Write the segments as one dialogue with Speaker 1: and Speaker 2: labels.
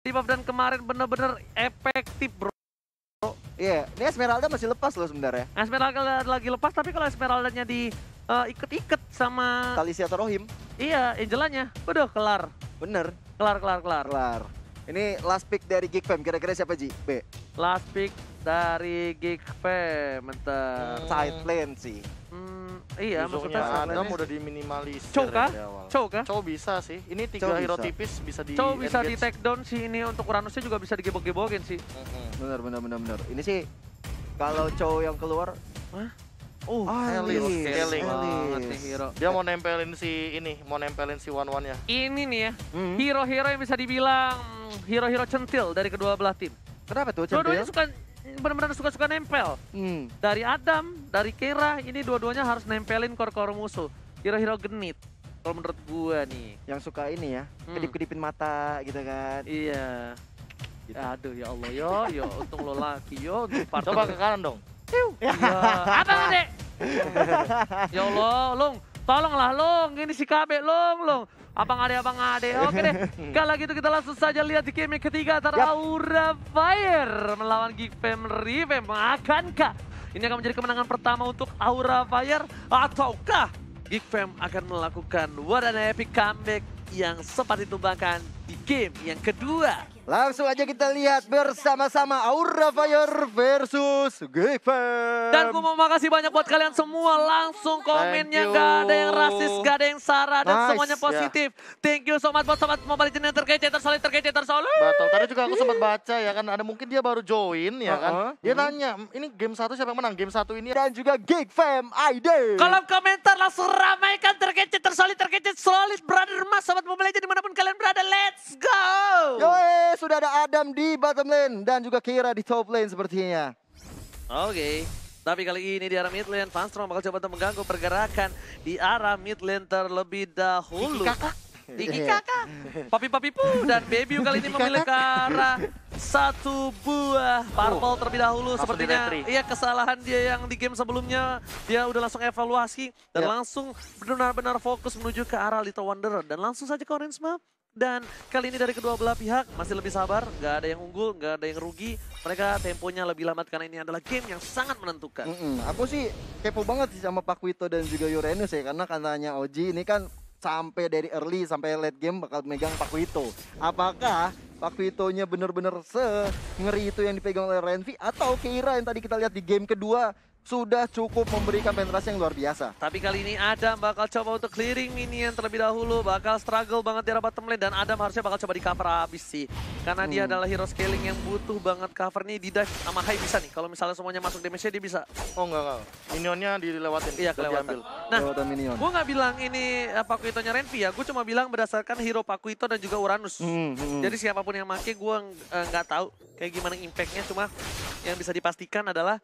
Speaker 1: di dan kemarin bener-bener efektif bro.
Speaker 2: Iya, yeah. ini Esmeralda masih lepas loh sebenarnya.
Speaker 1: Esmeralda lagi lepas, tapi kalau Esmeraldanya di uh, eh, iket-iket sama... Talisia Rohim.
Speaker 2: Iya, Angelanya. Udah, kelar. Bener. Kelar, kelar, kelar. Kelar. Ini last pick dari Geek Fam, kira-kira siapa Ji? B.
Speaker 3: Last pick dari Geek Fam, bentar. Hmm. Side lane sih. Iya, maksudnya Adam udah diminimalisir Chow kah? Chow kah? Chow bisa sih. Ini tiga Chow hero bisa. tipis bisa di Chow bisa di take down sih
Speaker 1: ini untuk Uranusnya juga bisa digebok-gebokin sih. Mm -hmm.
Speaker 2: benar, benar. bener Ini sih kalau Chow
Speaker 3: yang keluar Hah?
Speaker 1: Oh,
Speaker 2: Elis, Elis hero.
Speaker 3: Dia mau nempelin si ini, mau nempelin si One One nya.
Speaker 1: Ini nih ya, hmm.
Speaker 3: hero-hero yang bisa dibilang
Speaker 1: hero-hero centil dari kedua belah tim. Kenapa tuh centil? Dua-duanya suka benar-benar suka-suka nempel. Hmm. Dari Adam, dari Kira, ini dua-duanya harus nempelin kor-kor musuh. Hero-hero genit
Speaker 2: kalau menurut gue nih. Yang suka ini ya, hmm. kedip-kedipin mata gitu kan. Iya.
Speaker 3: Gitu. Ya, aduh ya Allah, yo, yo, untung lo laki, yo. Coba ke kanan dong. Ya. Ada dek.
Speaker 1: ya Allah, lung Tolonglah long, ini si KB long long. Abang Ade, Abang Ade. Oke deh, kalau gitu kita langsung saja lihat di game ketiga antara yep. Aura Fire melawan Geekfam Revamp. Akankah ini akan menjadi kemenangan pertama untuk Aura Fire? Ataukah Fam akan melakukan what an epic comeback yang sempat ditumbangkan di game yang kedua
Speaker 2: Langsung aja kita lihat bersama-sama Aura Fire versus Gifem. Dan gue
Speaker 1: mau makasih banyak buat kalian semua. Langsung komennya gak ada yang rasis, gak ada yang sara dan nice. semuanya ya. positif. Yeah. Thank you so much buat sobat Mobile Legends yang terkece, tersolid, terkece, tersolid. Betul,
Speaker 3: tadi juga aku sempat baca ya kan. Ada mungkin dia baru join ya kan. Uh -huh. Dia uh-huh. nanya, ini game satu siapa yang menang? Game satu ini dan juga Gifem ID. Kalau
Speaker 1: komentar langsung ramaikan terkece, tersolid, terkece, solid. Brother Mas, sobat Mobile Legends dimanapun kalian berada. Let's go!
Speaker 2: Yoi! sudah ada Adam di bottom lane dan juga Kira di top lane sepertinya.
Speaker 1: Oke. Okay. Tapi kali ini di arah mid lane, Fanstrom bakal coba untuk mengganggu pergerakan di arah mid lane terlebih dahulu. kakak. kakak. Papi-papi iya. pu dan baby kali ini memilih ke arah satu buah parpol oh. terlebih dahulu. Sepertinya iya kesalahan dia yang di game sebelumnya. Dia udah langsung evaluasi dan iya. langsung benar-benar fokus menuju ke arah Little wonder Dan langsung saja ke Orange Map. Dan kali ini dari kedua belah pihak masih lebih sabar, nggak ada yang unggul, nggak ada yang rugi. Mereka temponya lebih lambat karena ini adalah game yang sangat
Speaker 2: menentukan. Mm -mm. Aku sih kepo banget sih sama Pak Wito dan juga Uranus ya, karena katanya Oji ini kan sampai dari early sampai late game bakal megang Pak Wito. Apakah Pak Witonya benar-benar se ngeri itu yang dipegang oleh Renvi atau Keira yang tadi kita lihat di game kedua sudah cukup memberikan penetrasi yang luar biasa.
Speaker 1: Tapi kali ini Adam bakal coba untuk clearing minion terlebih dahulu. Bakal struggle banget di rapat bottom Dan Adam harusnya bakal coba di cover habis sih. Karena hmm. dia adalah hero scaling yang butuh banget cover nih. Di dive sama high bisa nih. Kalau misalnya semuanya masuk damage-nya dia bisa. Oh enggak, enggak. Minionnya dilewatin. Iya, kelewatan. Diambil. Nah, gue nggak bilang ini uh, Pakuito-nya Renvi ya. Gue cuma bilang berdasarkan hero Pakuito dan juga Uranus. Hmm, hmm. hmm. Jadi siapapun yang make gue eh, nggak tahu kayak gimana impact-nya. Cuma yang bisa dipastikan adalah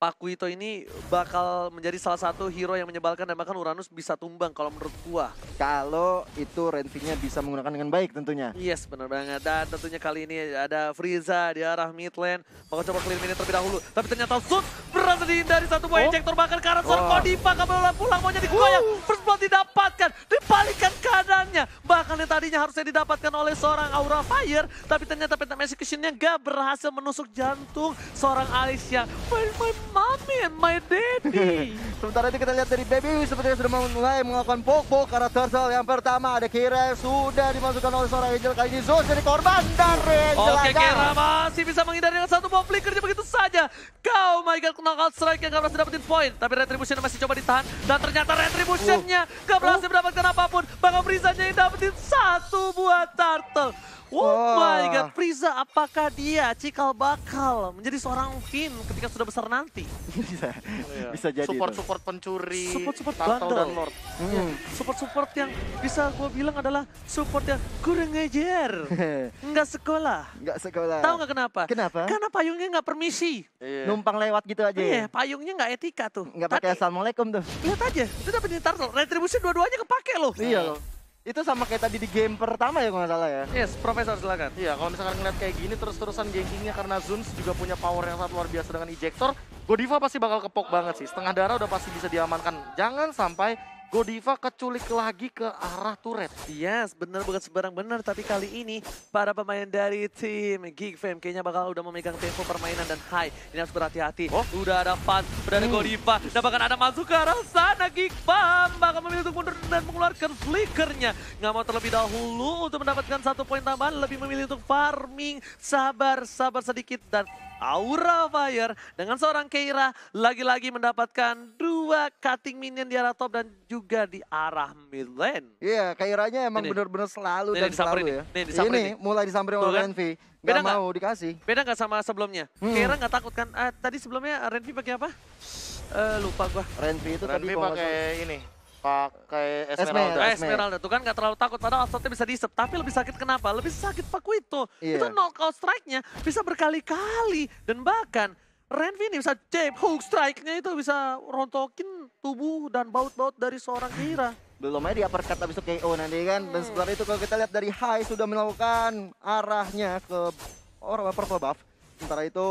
Speaker 1: Pak Wito ini bakal menjadi salah satu hero yang menyebalkan dan bahkan Uranus bisa tumbang kalau menurut gua.
Speaker 2: Kalau itu rentingnya bisa menggunakan dengan baik tentunya.
Speaker 1: Yes, benar banget. Dan tentunya kali ini ada Frieza di arah mid lane. Bakal coba clear minion terlebih dahulu. Tapi ternyata sud berhasil dihindari satu buah oh. bahkan karena arah Sun. Oh. Kodipa kabar pulang maunya gua yang First blood didapatkan. Dipalikan keadaannya. Bahkan yang tadinya harusnya didapatkan oleh seorang Aura Fire. Tapi ternyata Execution-nya gak berhasil menusuk jantung seorang Alicia. Main-main mommy
Speaker 2: and my daddy. Sementara itu kita lihat dari Baby sepertinya sudah mulai melakukan pokok karena turtle yang pertama ada Kira sudah dimasukkan oleh seorang Angel kali ini Zeus jadi korban dari Angel Oke okay, Kira masih bisa menghindari dengan satu bom flickernya begitu saja. Kau oh my god knockout
Speaker 1: strike yang gak berhasil dapetin poin tapi retribution masih coba ditahan dan ternyata retributionnya uh. gak berhasil uh. mendapatkan apapun. Bang Rizanya yang dapetin satu buat turtle. Oh wow. my god, Frieza apakah dia cikal bakal menjadi seorang Finn ketika sudah besar nanti?
Speaker 3: bisa, iya. bisa jadi. Support-support pencuri, support-support bandel, dan Lord. Hmm.
Speaker 1: Support-support iya. yang bisa gue bilang adalah support yang kurang ngejar. nggak sekolah. Enggak sekolah. Tahu nggak
Speaker 2: kenapa? Kenapa?
Speaker 1: Karena payungnya nggak permisi. Iya. Numpang lewat gitu aja Iya, ya?
Speaker 2: payungnya nggak etika tuh. Nggak pakai Assalamualaikum tuh. Lihat aja, itu dapat nyetar Retribusi dua-duanya kepake loh. Iya loh itu sama kayak tadi di game pertama ya kalau nggak salah ya?
Speaker 3: Yes, Profesor silakan. Iya, kalau misalkan ngeliat kayak gini terus-terusan gankingnya karena Zuns juga punya power yang sangat luar biasa dengan Ejector, Godiva pasti bakal kepok banget sih. Setengah darah udah pasti bisa diamankan. Jangan sampai Godiva keculik lagi ke arah turret. Yes, bener bukan sebarang bener. Tapi kali ini para pemain dari
Speaker 1: tim Geek Fam kayaknya bakal udah memegang tempo permainan dan high. Ini harus berhati-hati. Oh. Udah ada Fan, udah ada hmm. Godiva. Dan bahkan ada masuk ke arah sana Geek Fam. Bakal memilih untuk mundur dan mengeluarkan flickernya. Nggak mau terlebih dahulu untuk mendapatkan satu poin tambahan. Lebih memilih untuk farming. Sabar, sabar sedikit. Dan Aura Fire dengan seorang Keira lagi-lagi mendapatkan dua cutting minion di arah top dan juga di arah midland.
Speaker 2: Iya, yeah, Kairanya emang benar-benar selalu ini dan selalu ini. ya. Ini, disamperin ini mulai disamperin oleh Renvi. Gak beda mau gak? dikasih.
Speaker 1: Beda gak sama sebelumnya? Hmm. nggak gak takut kan? Ah, tadi sebelumnya Renvi pakai apa?
Speaker 3: Uh, lupa gua. Renvi itu Renvi tadi pakai ini, pakai Esmeralda. Esmeralda. Esmeralda
Speaker 1: tuh kan gak terlalu takut padahal offsetnya bisa disep, Tapi lebih sakit kenapa? Lebih sakit Kuito. Yeah. Itu knockout strike-nya bisa berkali-kali. Dan bahkan ini bisa jab hook strike-nya itu bisa rontokin tubuh dan baut-baut dari seorang Kira.
Speaker 2: Belum aja di uppercut abis itu KO nanti kan. Dan iya. setelah itu kalau kita lihat dari High sudah melakukan arahnya ke orang purple buff. Sementara itu,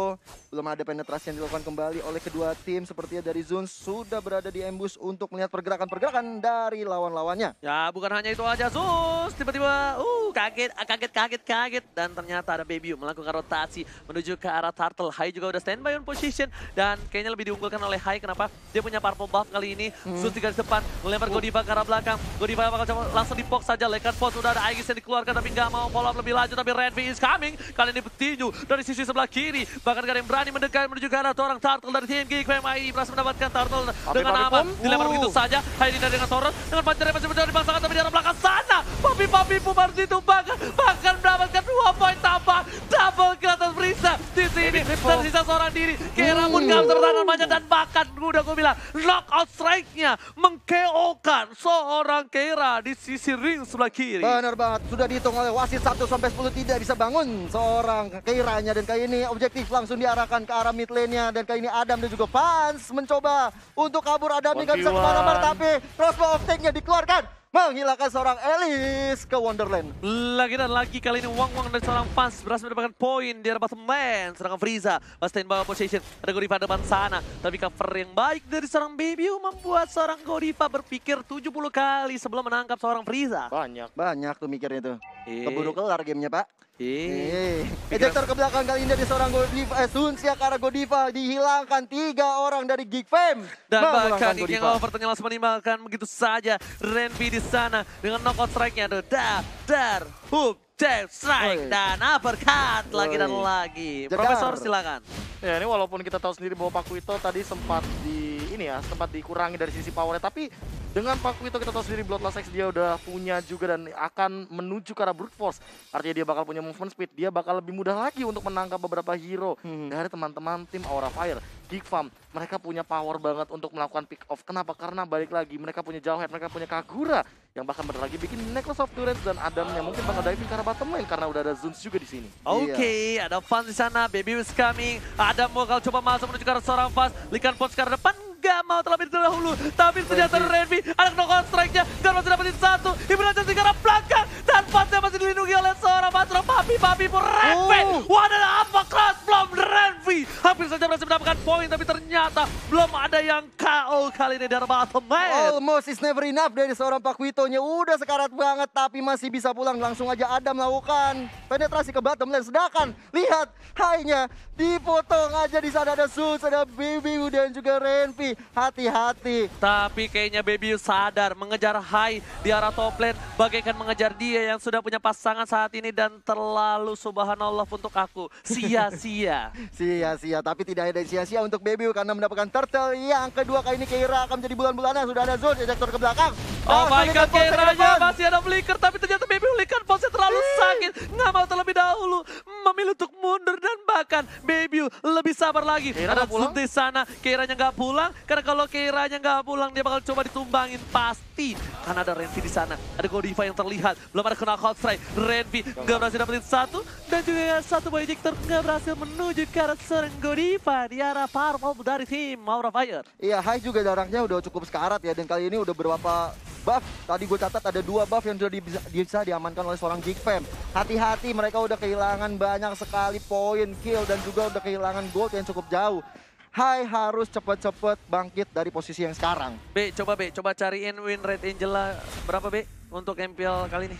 Speaker 2: belum ada penetrasi yang dilakukan kembali oleh kedua tim. Sepertinya dari Zun sudah berada di embus untuk melihat pergerakan-pergerakan dari lawan-lawannya.
Speaker 1: Ya, bukan hanya itu aja. Zun. tiba-tiba uh, kaget, ah, kaget, kaget, kaget. Dan ternyata ada Baby melakukan rotasi menuju ke arah Turtle. Hai juga udah standby on position. Dan kayaknya lebih diunggulkan oleh Hai. Kenapa? Dia punya purple buff kali ini. Hmm. Zun tiga di depan, melempar uh. Godiva ke arah belakang. Godiva bakal coba langsung di box saja. Lekan pos udah ada Aegis yang dikeluarkan tapi nggak mau follow up lebih lanjut. Tapi V is coming. Kali ini petinju dari sisi sebelah kiri kiri. Bahkan gak ada yang berani mendekat menuju ke arah orang Turtle dari TNG. QMI berhasil mendapatkan Turtle dengan aman. Dilempar begitu saja. Haidina dengan Torrent. Dengan yang masih berjalan dipaksakan tapi di arah belakang sana. Papi-papi pun harus ditumbangkan. Bahkan mendapatkan dua poin tambah. Double Prisa di sini tersisa seorang diri. Kira pun nggak bisa bertahan banyak dan bahkan udah gue bilang knockout strike-nya mengkeokan seorang Kira di sisi ring sebelah kiri. Benar
Speaker 2: banget, sudah dihitung oleh wasit 1 sampai 10 tidak bisa bangun seorang Kiranya dan kali ini objektif langsung diarahkan ke arah mid lane-nya dan kali ini Adam dan juga Fans mencoba untuk kabur Adam ini bisa kemana-mana tapi crossbow off tank nya dikeluarkan menghilangkan seorang Alice ke Wonderland.
Speaker 1: Lagi dan lagi kali ini Wang Wang dan seorang Fans berhasil mendapatkan poin di arah bottom serangan Sedangkan Frieza masih bawah position. Ada Godiva depan sana. Tapi cover yang baik dari seorang Baby membuat seorang Godiva berpikir 70 kali sebelum menangkap
Speaker 2: seorang Frieza. Banyak. Banyak tuh mikirnya tuh. Iya. Keburu kelar gamenya Pak. Hey. Ejector ke belakang kali ini dari seorang Godiva, eh, Sunsia karena Godiva dihilangkan tiga orang dari Geek Fame. Dan bahkan Geek Over
Speaker 1: ternyata langsung menimbangkan begitu saja Renvi di sana dengan knockout strike-nya. Tuh, dar, dar, hook, jab, strike, Oi. dan uppercut Oi. lagi dan lagi. Jagar. Profesor silakan.
Speaker 3: Ya ini walaupun kita tahu sendiri bahwa Kuito tadi sempat di ini ya sempat dikurangi dari sisi powernya tapi dengan Paku itu kita tahu sendiri Bloodlust X dia udah punya juga dan akan menuju ke arah brute force artinya dia bakal punya movement speed dia bakal lebih mudah lagi untuk menangkap beberapa hero hmm. dari teman-teman tim Aura Fire Big Farm, mereka punya power banget untuk melakukan pick off. Kenapa? Karena balik lagi, mereka punya Jawhead, mereka punya Kagura, yang bahkan bentar lagi bikin Necklace of Durance dan Adamnya mungkin bakal diving karena bottom lane karena udah ada Zuns juga di sini. Oke, okay,
Speaker 1: yeah. ada Fans di sana, Baby was coming. Adam bakal coba masuk menuju ke arah seorang Fans. Likan pot ke depan, nggak mau terlebih dahulu. Tapi ternyata Renvi ada knockout strike-nya. Dan masih dapetin satu. Ibrahim Jati karena belakang. Dan fastnya masih dilindungi oleh seorang fans. Papi. Papi pun repet. Oh. what an apa class, Hampir saja berhasil mendapatkan poin, tapi ternyata
Speaker 2: belum ada yang KO kali ini dari Battleman. Almost is never enough dari seorang Pak Witonya. Udah sekarat banget, tapi masih bisa pulang. Langsung aja Adam melakukan penetrasi ke bottom. lane. Sedangkan, lihat, hanya dipotong aja di sana ada Sus, ada Baby dan juga Renpi. Hati-hati.
Speaker 1: Tapi kayaknya Baby sadar mengejar high di arah top lane. Bagaikan mengejar dia yang sudah punya pasangan saat ini dan terlalu subhanallah untuk aku. Sia-sia.
Speaker 2: Sia-sia sia-sia. Tapi tidak ada sia-sia untuk Baby karena mendapatkan turtle yang kedua kali ini Keira akan menjadi bulan-bulanan. Sudah ada Zone ejector ke belakang. Oh, oh my god, Keira
Speaker 1: masih ada flicker tapi ternyata Baby flicker posnya terlalu sakit. Nggak mau terlebih dahulu memilih untuk mundur dan bahkan Baby lebih sabar lagi. Keira Ada pulang. di sana, Keiranya nggak pulang. Karena kalau Keiranya nggak pulang, dia bakal coba ditumbangin pasti. Karena ada Renvi di sana. Ada Godiva yang terlihat. Belum ada kena hot strike. Renvi nggak berhasil dapetin satu. Dan juga satu boy jikter nggak berhasil menuju ke arah serang Godiva. Di arah parpol dari tim Aura Fire.
Speaker 2: Iya, Hai juga darahnya udah cukup sekarat ya. Dan kali ini udah berapa Buff, tadi gue catat ada dua buff yang sudah bisa, bisa diamankan oleh seorang Jig Fam. Hati-hati, mereka udah kehilangan banyak sekali poin kill dan juga udah kehilangan gold yang cukup jauh. Hai harus cepet-cepet bangkit dari posisi yang sekarang.
Speaker 1: B, coba B, coba cariin win rate Angela berapa B untuk MPL kali ini?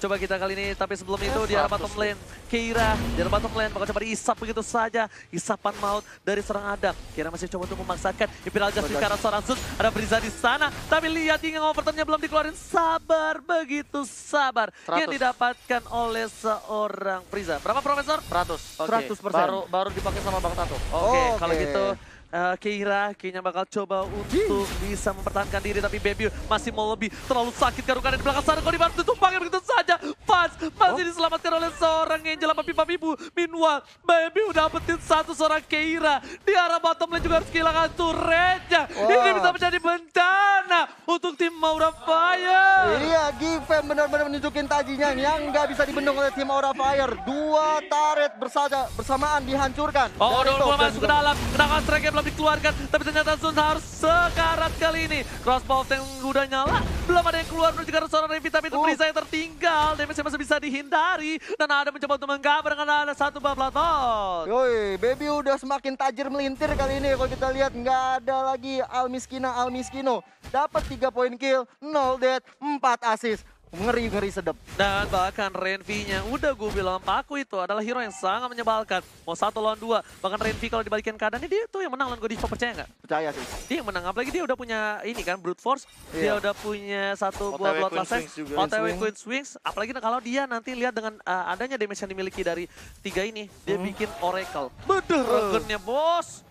Speaker 1: coba kita kali ini. Tapi sebelum itu di arah bottom lane, Keira di arah bottom lane bakal coba diisap begitu saja. Isapan maut dari seorang Adam. Kira masih coba untuk memaksakan Imperial Justice ke arah seorang Zeus. Ada Briza di sana, tapi lihat ingat overturnnya belum dikeluarin. Sabar, begitu sabar. 100. Yang didapatkan oleh seorang Briza. Berapa Profesor? 100. Okay. 100%. Baru, baru dipakai sama Bang Tato. Oke, kalau gitu uh, Keira kayaknya bakal coba untuk bisa mempertahankan diri tapi Baby masih mau lebih terlalu sakit karungan di belakang sana Kodi Bartu tumpangnya begitu saja Faz masih oh. diselamatkan oleh seorang Angel apa pipa pipu Minwa Baby udah dapetin satu seorang Keira di arah bottom lane juga harus kehilangan
Speaker 2: turretnya wow. ini bisa menjadi bencana untuk tim Maura Fire iya Given benar-benar menunjukin tajinya yang nggak bisa dibendung oleh tim Maura Fire dua turret bersaja bersamaan dihancurkan oh, Dari oh, masuk ke
Speaker 1: dalam kenakan strike belum dikeluarkan. Tapi ternyata Sun harus sekarat kali ini. Crossbow yang udah nyala. Belum ada yang keluar menuju ke arah seorang Tapi Frieza oh. yang tertinggal. Damage masih bisa dihindari. Dan ada mencoba untuk menggabar dengan ada
Speaker 2: satu bablat mode. Yoi, Baby udah semakin tajir melintir kali ini. Kalau kita lihat nggak ada lagi Almiskina Almiskino. Dapat 3 poin kill, 0 dead, 4 assist. Ngeri-ngeri sedap.
Speaker 1: Dan bahkan Renvi-nya, udah gue bilang Paku itu adalah hero yang sangat menyebalkan. Mau satu lawan dua, bahkan Renvi kalau dibalikin keadaannya dia tuh yang menang lawan Godiva, percaya nggak? Percaya sih. Dia yang menang, apalagi dia udah punya ini kan, Brute Force. yeah. Dia iya. udah punya satu buah buat last OTW Queen Swings. Apalagi nah, kalau dia nanti lihat dengan uh, adanya damage yang dimiliki dari tiga
Speaker 3: ini, dia hmm. bikin Oracle. Beder regennya bos!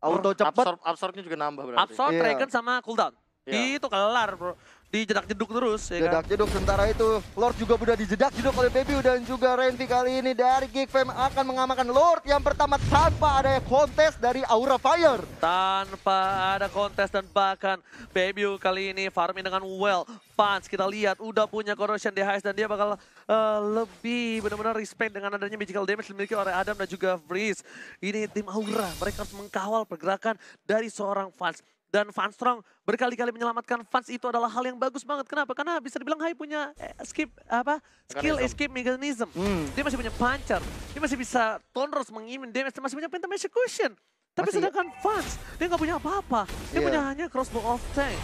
Speaker 3: Auto cepat. Absorb, absorbnya juga nambah berarti. Absorb, yeah. regen, sama cooldown. Yeah. Itu kelar bro dijedak jeduk terus ya kan? jedak kan?
Speaker 2: jeduk sementara itu Lord juga udah dijedak jeduk oleh Baby dan juga Renvi kali ini dari Geek Fam akan mengamankan Lord yang pertama tanpa ada kontes dari Aura Fire tanpa
Speaker 1: ada kontes dan bahkan Baby kali ini farming dengan well fans kita lihat udah punya corrosion dehice dan dia bakal uh, lebih benar-benar respect dengan adanya magical damage dimiliki oleh Adam dan juga Freeze ini tim Aura mereka harus mengkawal pergerakan dari seorang fans dan Van Strong berkali-kali menyelamatkan fans itu adalah hal yang bagus banget. Kenapa? Karena bisa dibilang Hai punya eh, skip apa skill Mechanism. escape mechanism. Hmm. Dia masih punya puncher, dia masih bisa tonros mengimin damage, masih punya pentam execution. Tapi masih... sedangkan fans, dia nggak punya apa-apa. Dia yeah. punya hanya crossbow of tank,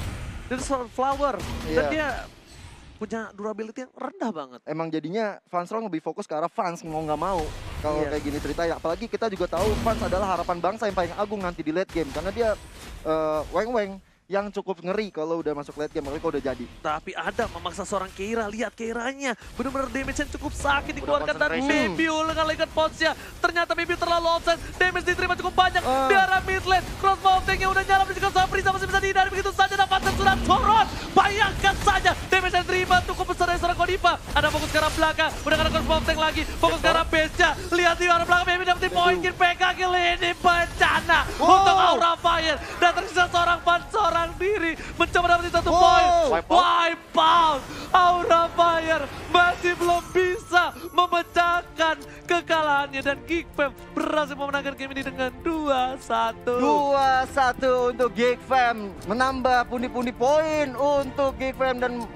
Speaker 1: dan flower, yeah. dan dia
Speaker 2: punya durability yang rendah banget. Emang jadinya Van Strong lebih fokus ke arah fans mau nggak mau kalau yeah. kayak gini cerita ya. Apalagi kita juga tahu fans adalah harapan bangsa yang paling agung nanti di late game karena dia weng eh, weng-weng yang cukup ngeri kalau udah masuk late game, kalau udah jadi. Tapi ada memaksa
Speaker 1: seorang Keira, lihat Keiranya. Bener-bener damage
Speaker 2: yang cukup sakit dikeluarkan dari Bibiu
Speaker 1: dengan Legend pounce-nya. Ternyata Bibiu terlalu offset, damage diterima cukup banyak. Uh. Di arah mid lane, crossbow tank yang udah nyala, menunjukkan sama Prisa masih bisa dihindari begitu saja. dapat Dan sudah turun, bayangkan saja damage yang diterima cukup besar dari seorang Kodipa. Ada fokus ke arah belakang, udah karena crossbow tank lagi, fokus ke arah base-nya lihat di arah belakang Mimin dapetin poin kill PK kill ini bencana wow. untuk Aura Fire dan tersisa seorang fan seorang diri mencoba dapetin satu wow. poin wipe out Aura Fire masih belum bisa memecahkan kekalahannya dan Geekfam berhasil memenangkan game ini dengan 2-1
Speaker 2: 2-1 untuk Geekfam menambah pundi-pundi poin untuk Geekfam dan